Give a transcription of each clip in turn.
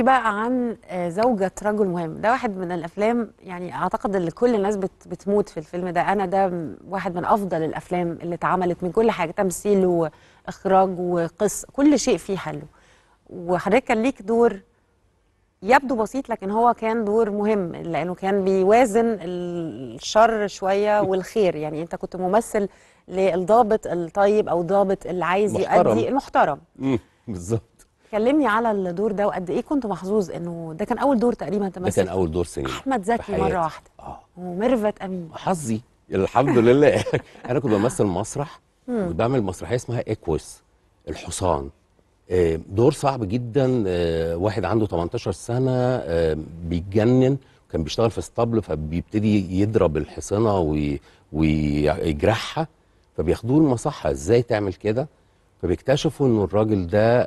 لي بقى عن آه، زوجة رجل مهم ده واحد من الأفلام يعني أعتقد إن كل الناس بتموت في الفيلم ده أنا ده واحد من أفضل الأفلام اللي اتعملت من كل حاجة تمثيل وإخراج وقص كل شيء فيه حلو وحضرتك كان ليك دور يبدو بسيط لكن هو كان دور مهم لأنه كان بيوازن الشر شوية والخير يعني أنت كنت ممثل للضابط الطيب أو ضابط اللي عايز يؤدي المحترم بالظبط كلمني على الدور ده وقد ايه كنت محظوظ انه ده كان اول دور تقريبا تمثل ده كان اول دور سينما احمد زكي مره واحده اه وميرفت امين حظي الحمد لله انا كنت بمثل مسرح كنت بعمل مسرحيه اسمها ايكوس الحصان آه، دور صعب جدا آه، واحد عنده 18 سنه آه، بيتجنن كان بيشتغل في اسطبل فبيبتدي يضرب الحصانه ويجرحها فبياخدوه المصحه ازاي تعمل كده فبيكتشفوا انه الراجل ده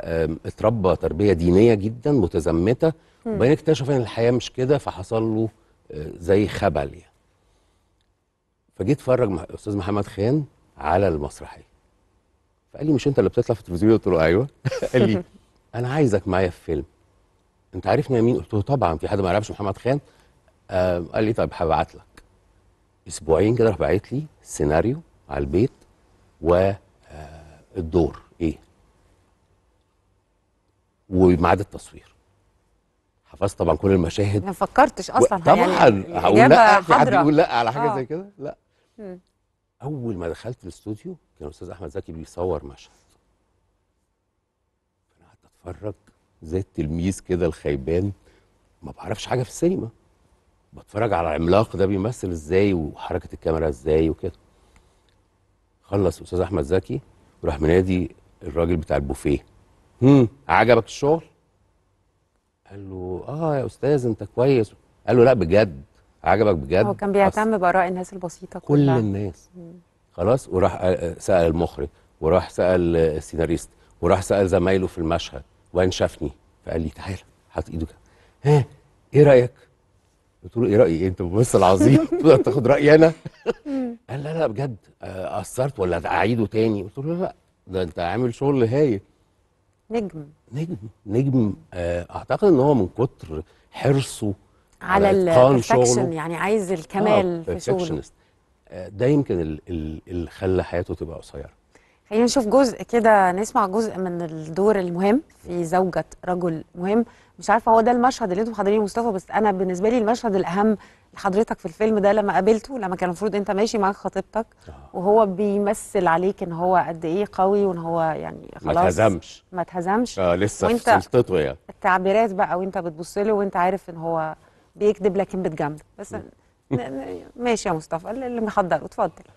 اتربى تربيه دينيه جدا متزمته وبعدين اكتشف ان الحياه مش كده فحصل له آه، زي خبل يعني فجيت اتفرج مع الاستاذ محمد خان على المسرحيه فقال لي مش انت اللي بتطلع في التلفزيون قلت له ايوه قال لي انا عايزك معايا في فيلم انت عارفني يا مين قلت له طبعا في حد ما يعرفش محمد خان آه قال لي طيب هبعت لك اسبوعين كده راح باعت لي سيناريو على البيت والدور آه، وميعاد التصوير حفظت طبعا كل المشاهد ما فكرتش اصلا و... طبعا يعني هقول لا يعني حد يقول لا على حاجه آه. زي كده لا م. اول ما دخلت الاستوديو كان الاستاذ احمد زكي بيصور مشهد انا قعدت اتفرج زي التلميذ كده الخيبان ما بعرفش حاجه في السينما بتفرج على العملاق ده بيمثل ازاي وحركه الكاميرا ازاي وكده خلص استاذ احمد زكي وراح منادي الراجل بتاع البوفيه مم. عجبك الشغل قال له اه يا استاذ انت كويس قال له لا بجد عجبك بجد هو كان بيهتم باراء الناس البسيطه كل كلها. الناس مم. خلاص وراح آه، آه، سال المخرج وراح سال السيناريست وراح سال زمايله في المشهد وان شافني فقال لي تعالى حط ايده كده ها ايه رايك قلت له ايه رايي إيه انت ممثل عظيم تقدر تاخد رايي انا قال لا لا بجد اثرت آه، ولا اعيده تاني قلت له لا ده انت عامل شغل هايل نجم نجم نجم آه، اعتقد ان هو من كتر حرصه على, على البرفكشن يعني عايز الكمال آه في شغله آه، ده يمكن اللي خلى حياته تبقى قصيره خلينا نشوف جزء كده نسمع جزء من الدور المهم في زوجة رجل مهم مش عارفة هو ده المشهد اللي انتم حاضرينه مصطفى بس أنا بالنسبة لي المشهد الأهم لحضرتك في الفيلم ده لما قابلته لما كان المفروض أنت ماشي معاك خطيبتك آه. وهو بيمثل عليك إن هو قد إيه قوي وإن هو يعني خلاص ما تهزمش ما تهزمش آه لسه في سلطته يعني التعبيرات بقى وأنت بتبص له وأنت عارف إن هو بيكذب لكن بتجامله بس ماشي يا مصطفى اللي محضره اتفضل